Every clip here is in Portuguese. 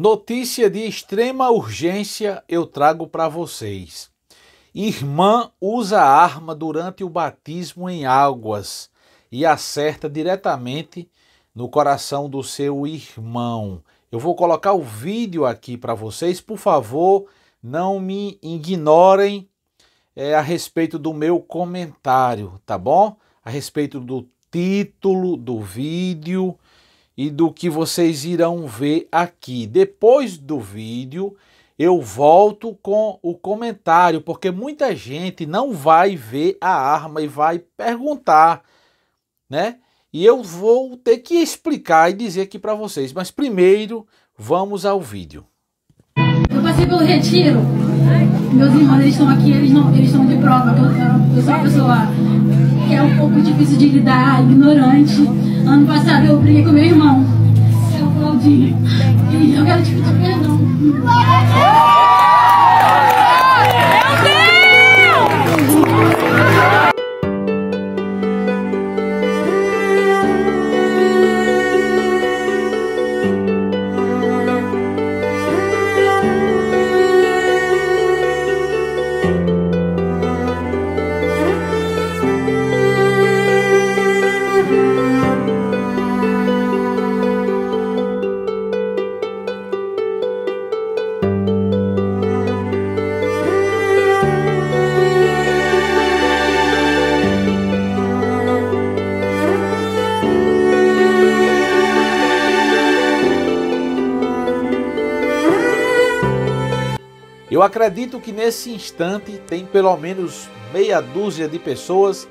Notícia de extrema urgência eu trago para vocês. Irmã usa arma durante o batismo em águas e acerta diretamente no coração do seu irmão. Eu vou colocar o vídeo aqui para vocês, por favor, não me ignorem é, a respeito do meu comentário, tá bom? A respeito do título do vídeo e do que vocês irão ver aqui. Depois do vídeo, eu volto com o comentário, porque muita gente não vai ver a arma e vai perguntar, né? E eu vou ter que explicar e dizer aqui para vocês, mas primeiro vamos ao vídeo. Eu passei pelo retiro. Meus irmãos, eles estão aqui, eles não, eles estão de prova. Eu, eu sou uma pessoa que é um pouco difícil de lidar, ignorante. Ano passado eu briguei com meu irmão, seu é o Claudinho. E eu quero te pedir perdão. Eu acredito que nesse instante tem pelo menos meia dúzia de pessoas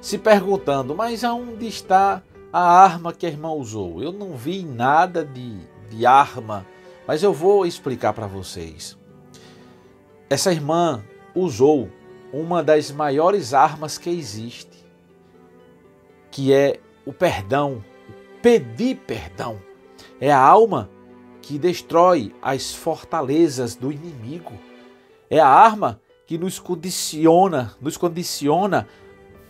se perguntando: mas aonde está a arma que a irmã usou? Eu não vi nada de, de arma, mas eu vou explicar para vocês. Essa irmã usou uma das maiores armas que existe, que é o perdão, pedir perdão. É a alma que destrói as fortalezas do inimigo. É a arma que nos condiciona, nos condiciona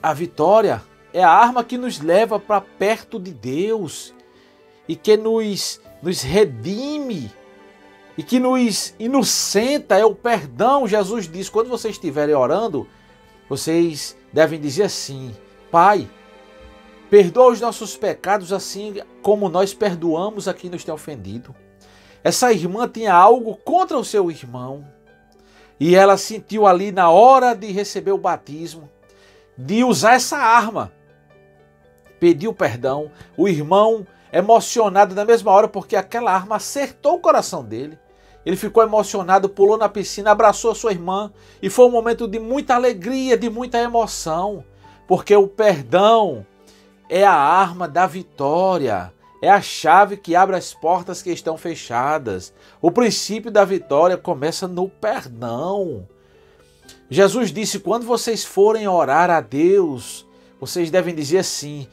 a vitória. É a arma que nos leva para perto de Deus e que nos, nos redime e que nos inocenta é o perdão. Jesus diz: quando vocês estiverem orando, vocês devem dizer assim: Pai, perdoa os nossos pecados assim como nós perdoamos a quem nos tem ofendido. Essa irmã tinha algo contra o seu irmão e ela sentiu ali na hora de receber o batismo de usar essa arma. Pediu perdão, o irmão emocionado na mesma hora porque aquela arma acertou o coração dele. Ele ficou emocionado, pulou na piscina, abraçou a sua irmã e foi um momento de muita alegria, de muita emoção, porque o perdão é a arma da vitória é a chave que abre as portas que estão fechadas. O princípio da vitória começa no perdão. Jesus disse: quando vocês forem orar a Deus, vocês devem dizer assim: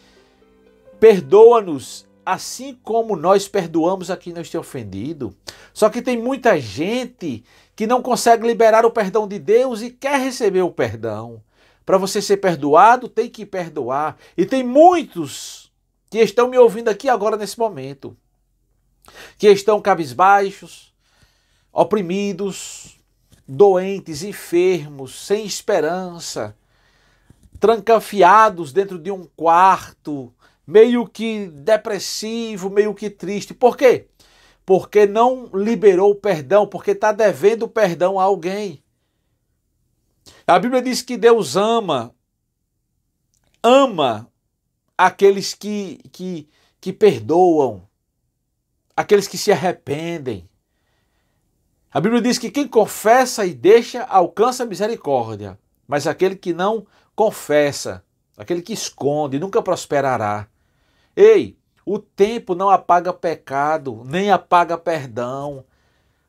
perdoa-nos, assim como nós perdoamos a quem nos tem ofendido. Só que tem muita gente que não consegue liberar o perdão de Deus e quer receber o perdão. Para você ser perdoado, tem que perdoar. E tem muitos que estão me ouvindo aqui agora nesse momento, que estão cabisbaixos, oprimidos, doentes, enfermos, sem esperança, trancafiados dentro de um quarto, meio que depressivo, meio que triste. Por quê? Porque não liberou o perdão, porque está devendo perdão a alguém. A Bíblia diz que Deus ama, ama aqueles que, que, que perdoam, aqueles que se arrependem. A Bíblia diz que quem confessa e deixa alcança misericórdia, mas aquele que não confessa, aquele que esconde, nunca prosperará. Ei, o tempo não apaga pecado, nem apaga perdão.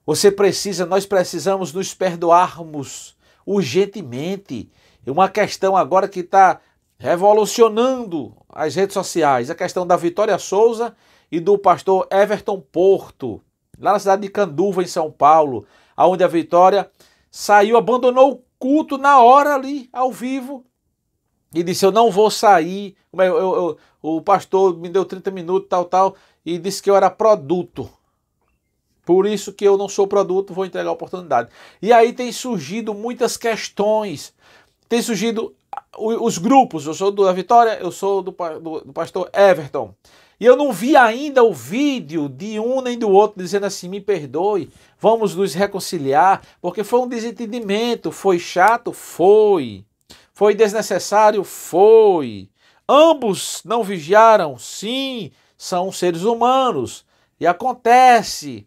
Você precisa, nós precisamos nos perdoarmos urgentemente. É uma questão agora que está revolucionando as redes sociais, a questão da Vitória Souza e do pastor Everton Porto, lá na cidade de Canduva, em São Paulo, aonde a Vitória saiu, abandonou o culto na hora ali, ao vivo, e disse: Eu não vou sair. É, eu, eu, eu, o pastor me deu 30 minutos, tal, tal, e disse que eu era produto. Por isso que eu não sou produto, vou entregar a oportunidade. E aí tem surgido muitas questões tem surgido ah, os grupos. Eu sou da Vitória, eu sou do, do, do, pastor Everton. E eu não vi ainda o vídeo de um nem do outro dizendo assim: me perdoe, vamos nos reconciliar, porque foi um desentendimento. Foi chato? Foi. Foi desnecessário? Foi. Ambos não vigiaram? Sim, são seres humanos. E acontece.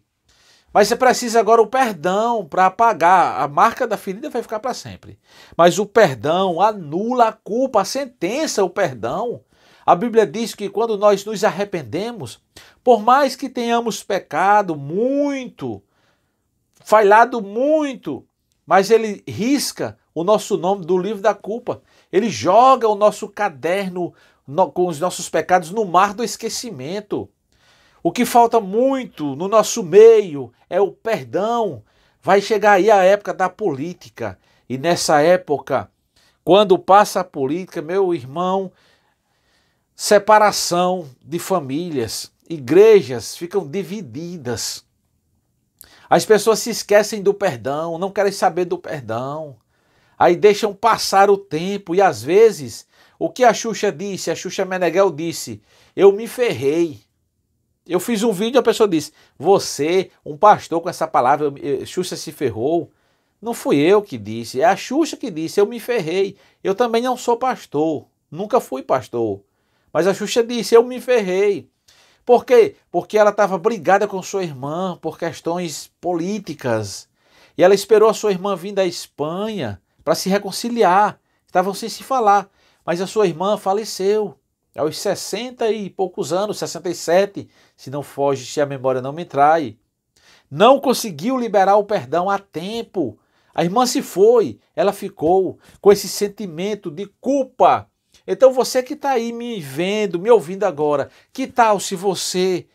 Mas você precisa agora o perdão para apagar. A marca da ferida vai ficar para sempre. Mas o perdão anula a culpa, a sentença, o perdão. A Bíblia diz que quando nós nos arrependemos, por mais que tenhamos pecado muito, falhado muito, mas ele risca o nosso nome do livro da culpa. Ele joga o nosso caderno no, com os nossos pecados no mar do esquecimento. O que falta muito no nosso meio é o perdão. Vai chegar aí a época da política. E nessa época, quando passa a política, meu irmão, separação de famílias, igrejas ficam divididas. As pessoas se esquecem do perdão, não querem saber do perdão. Aí deixam passar o tempo e às vezes o que a Xuxa disse, a Xuxa Meneghel disse, eu me ferrei. Eu fiz um vídeo e a pessoa disse: Você, um pastor com essa palavra, eh, Xuxa se ferrou. Não fui eu que disse, é a Xuxa que disse, eu me ferrei. Eu também não sou pastor, nunca fui pastor. Mas a Xuxa disse, eu me ferrei. Por quê? Porque ela estava brigada com sua irmã por questões políticas. E ela esperou a sua irmã vir da Espanha para se reconciliar. Estavam sem se falar. Mas a sua irmã faleceu. É aos 60 e poucos anos, 67, se não foge, se a memória não me trai. Não conseguiu liberar o perdão a tempo. A irmã se foi, ela ficou com esse sentimento de culpa. Então você que está aí me vendo, me ouvindo agora, que tal se você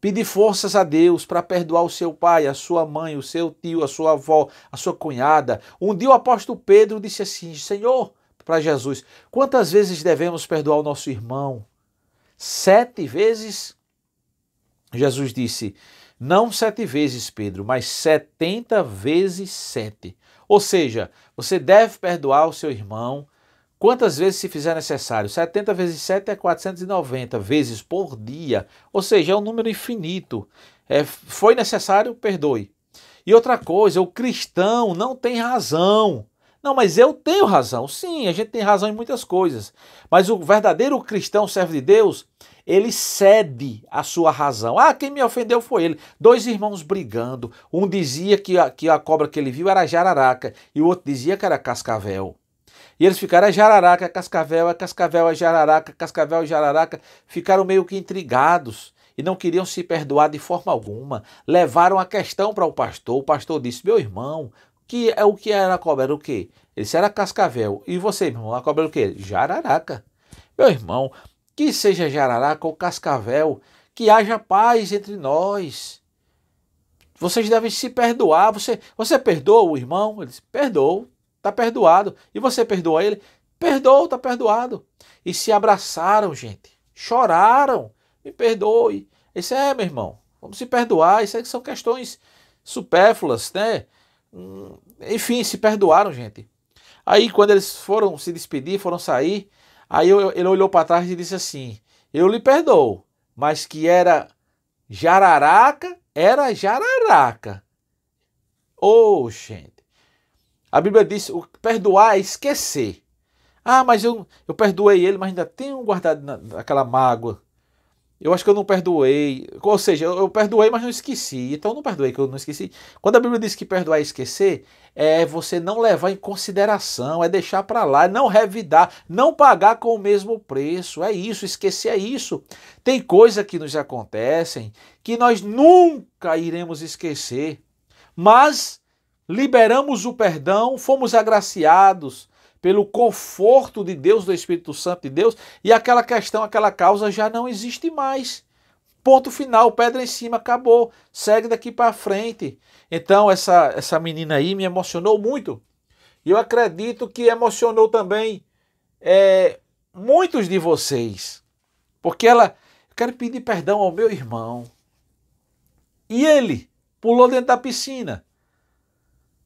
pedir forças a Deus para perdoar o seu pai, a sua mãe, o seu tio, a sua avó, a sua cunhada? Um dia o apóstolo Pedro disse assim: Senhor, para Jesus. Quantas vezes devemos perdoar o nosso irmão? Sete vezes? Jesus disse, não sete vezes, Pedro, mas setenta vezes sete. Ou seja, você deve perdoar o seu irmão quantas vezes se fizer necessário. 70 vezes 7 é 490 vezes por dia. Ou seja, é um número infinito. É, foi necessário, perdoe. E outra coisa, o cristão não tem razão não, mas eu tenho razão. Sim, a gente tem razão em muitas coisas. Mas o verdadeiro cristão, servo de Deus, ele cede à sua razão. Ah, quem me ofendeu foi ele. Dois irmãos brigando. Um dizia que a, que a cobra que ele viu era jararaca e o outro dizia que era cascavel. E eles ficaram, é jararaca, é cascavel, é cascavel, é jararaca, cascavel, é jararaca. Ficaram meio que intrigados e não queriam se perdoar de forma alguma. Levaram a questão para o pastor. O pastor disse: Meu irmão, que é o que era a cobra? Era o quê? Ele era cascavel. E você, meu irmão, a cobra era o quê? Jararaca. Meu irmão, que seja jararaca ou cascavel, que haja paz entre nós. Vocês devem se perdoar. Você, você perdoa o irmão? Ele disse, perdoou, tá perdoado. E você perdoa ele? Perdoou, tá perdoado. E se abraçaram, gente. Choraram. Me perdoe. Isso é, meu irmão. Vamos se perdoar. Isso é que são questões supérfluas, né? Hum, enfim, se perdoaram, gente. Aí, quando eles foram se despedir, foram sair, aí ele olhou para trás e disse assim: Eu lhe perdoo, mas que era jararaca, era jararaca. Oh, gente. A Bíblia diz: o perdoar é esquecer. Ah, mas eu, eu perdoei ele, mas ainda tenho guardado na, aquela mágoa. Eu acho que eu não perdoei. Ou seja, eu, eu perdoei, mas não esqueci. Então eu não perdoei, que eu não esqueci. Quando a Bíblia diz que perdoar e é esquecer, é você não levar em consideração, é deixar para lá, não revidar, não pagar com o mesmo preço. É isso, esquecer é isso. Tem coisa que nos acontecem que nós nunca iremos esquecer. Mas liberamos o perdão, fomos agraciados, pelo conforto de Deus, do Espírito Santo de Deus, e aquela questão, aquela causa já não existe mais. Ponto final, pedra em cima, acabou. Segue daqui para frente. Então, essa, essa menina aí me emocionou muito. E eu acredito que emocionou também é, muitos de vocês. Porque ela, quero pedir perdão ao meu irmão. E ele pulou dentro da piscina.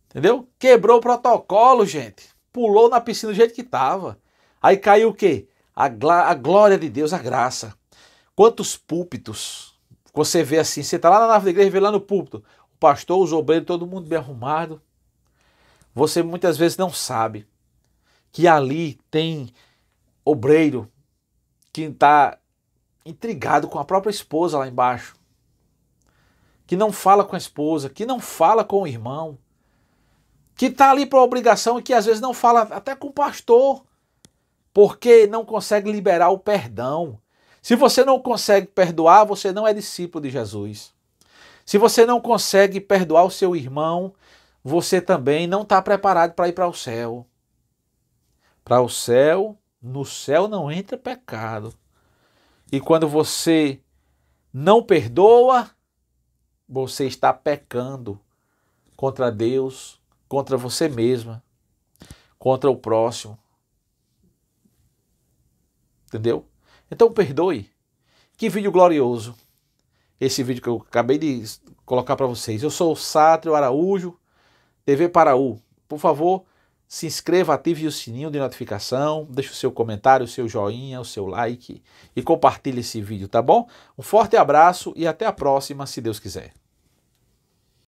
Entendeu? Quebrou o protocolo, gente pulou na piscina do jeito que estava. Aí caiu o quê? A, a, glória de Deus, a graça. Quantos púlpitos você vê assim? Você está lá na nave da igreja, vê lá no púlpito. O pastor, os obreiros, todo mundo bem arrumado. Você muitas vezes não sabe que ali tem obreiro que está intrigado com a própria esposa lá embaixo, que não fala com a esposa, que não fala com o irmão, que está ali a obrigação e que às vezes não fala até com o pastor, porque não consegue liberar o perdão. Se você não consegue perdoar, você não é discípulo de Jesus. Se você não consegue perdoar o seu irmão, você também não está preparado para ir para o céu. Para o céu, no céu não entra pecado. E quando você não perdoa, você está pecando contra Deus, contra você mesma, contra o próximo. Entendeu? Então perdoe. Que vídeo glorioso. Esse vídeo que eu acabei de colocar para vocês. Eu sou o Sátrio Araújo, TV Paraú. Por favor, se inscreva, ative o sininho de notificação, deixe o seu comentário, o seu joinha, o seu like e compartilhe esse vídeo, tá bom? Um forte abraço e até a próxima, se Deus quiser.